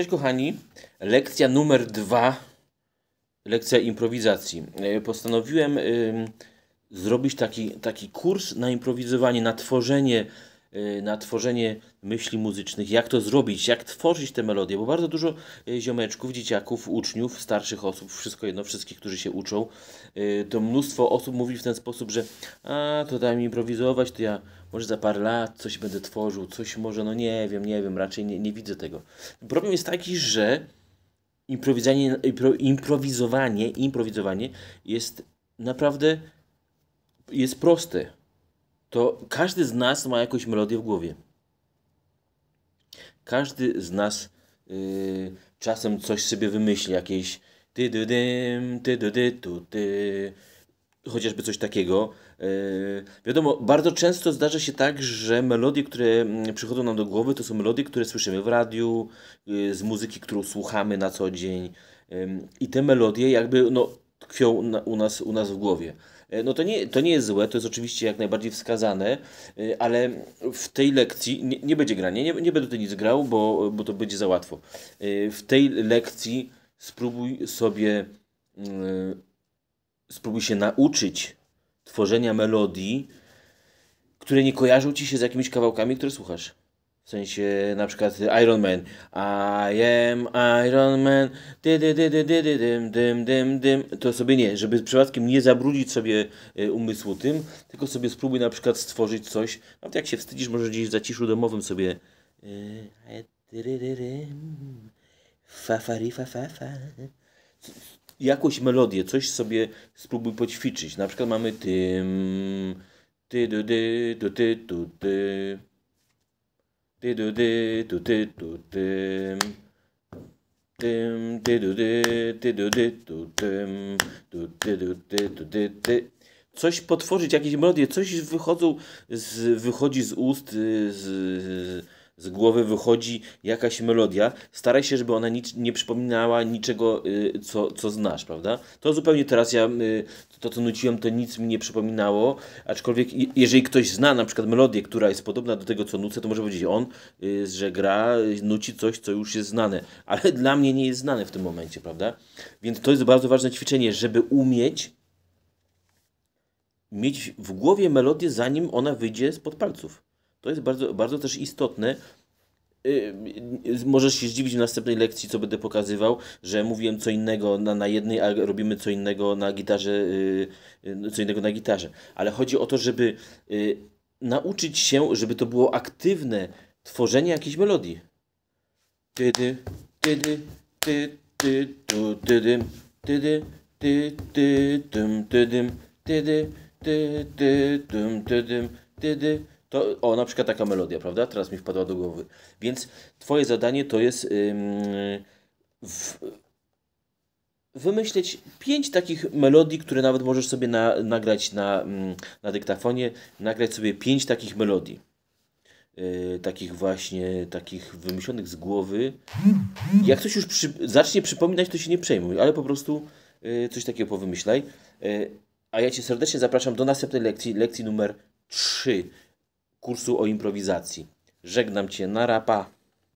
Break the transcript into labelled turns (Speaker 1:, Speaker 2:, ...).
Speaker 1: Cześć kochani, lekcja numer dwa, lekcja improwizacji. E, postanowiłem y, zrobić taki, taki kurs na improwizowanie, na tworzenie Y, na tworzenie myśli muzycznych, jak to zrobić, jak tworzyć te melodie, bo bardzo dużo y, ziomeczków, dzieciaków, uczniów, starszych osób, wszystko jedno, wszystkich, którzy się uczą, y, to mnóstwo osób mówi w ten sposób, że a, to daj mi improwizować, to ja może za parę lat coś będę tworzył, coś może, no nie wiem, nie wiem, raczej nie, nie widzę tego. Problem jest taki, że improwizowanie, improwizowanie, improwizowanie jest naprawdę jest proste to każdy z nas ma jakąś melodię w głowie. Każdy z nas yy, czasem coś sobie wymyśli, jakieś ty dy dym, ty dy dy tu ty, chociażby coś takiego. Yy, wiadomo, bardzo często zdarza się tak, że melodie, które mm, przychodzą nam do głowy, to są melodie, które słyszymy w radiu, yy, z muzyki, którą słuchamy na co dzień. I te melodie jakby no, tkwią na, u, nas, u nas w głowie. E, no to nie, to nie jest złe, to jest oczywiście jak najbardziej wskazane, e, ale w tej lekcji nie, nie będzie grania, nie, nie będę tutaj nic grał, bo, bo to będzie za łatwo. E, w tej lekcji spróbuj sobie, mm, spróbuj się nauczyć tworzenia melodii, które nie kojarzą ci się z jakimiś kawałkami, które słuchasz. W sensie na przykład Iron Man. I am Iron Man. Dy, dy, dy, dy, dy, dy, dym, dym, dym, dym. To sobie nie, żeby przypadkiem nie zabrudzić sobie y, umysłu tym, tylko sobie spróbuj na przykład stworzyć coś. Nawet jak się wstydzisz, może gdzieś w zaciszu domowym sobie. Y, Fafari, fafafa. Jakąś melodię, coś sobie spróbuj poćwiczyć. Na przykład mamy tym. Ty, dy, dy, dy, dy, ty du tu ty tu tym tym ty du ty du tu tym tu ty du ty tu ty ty coś potworzyć jakieś melodie coś wychodzą z, wychodzi z ust y, z, z z głowy wychodzi jakaś melodia, staraj się, żeby ona nic, nie przypominała niczego, y, co, co znasz, prawda? To zupełnie teraz ja, y, to co nuciłem, to nic mi nie przypominało, aczkolwiek jeżeli ktoś zna na przykład melodię, która jest podobna do tego, co nucę, to może powiedzieć on, y, że gra, y, nuci coś, co już jest znane, ale dla mnie nie jest znane w tym momencie, prawda? Więc to jest bardzo ważne ćwiczenie, żeby umieć mieć w głowie melodię, zanim ona wyjdzie spod palców. To jest bardzo, bardzo też istotne. Y, y, możesz się zdziwić w następnej lekcji, co będę pokazywał, że mówiłem co innego na, na jednej, a robimy co innego na gitarze, y, co innego na gitarze. Ale chodzi o to, żeby nauczyć się, żeby to było aktywne tworzenie jakiejś melodii. Tydy, tydy, ty, ty, tu, tydy, ty, ty, tym, tydym, tydy, ty, ty, tym, tydym, tydy, to, o, na przykład taka melodia, prawda? Teraz mi wpadła do głowy. Więc twoje zadanie to jest ym, w, wymyśleć pięć takich melodii, które nawet możesz sobie na, nagrać na, na dyktafonie, nagrać sobie pięć takich melodii. Yy, takich właśnie, takich wymyślonych z głowy. Jak coś już przy, zacznie przypominać, to się nie przejmuj, ale po prostu yy, coś takiego powymyślaj. Yy, a ja Cię serdecznie zapraszam do następnej lekcji, lekcji numer 3 kursu o improwizacji. Żegnam Cię, narapa.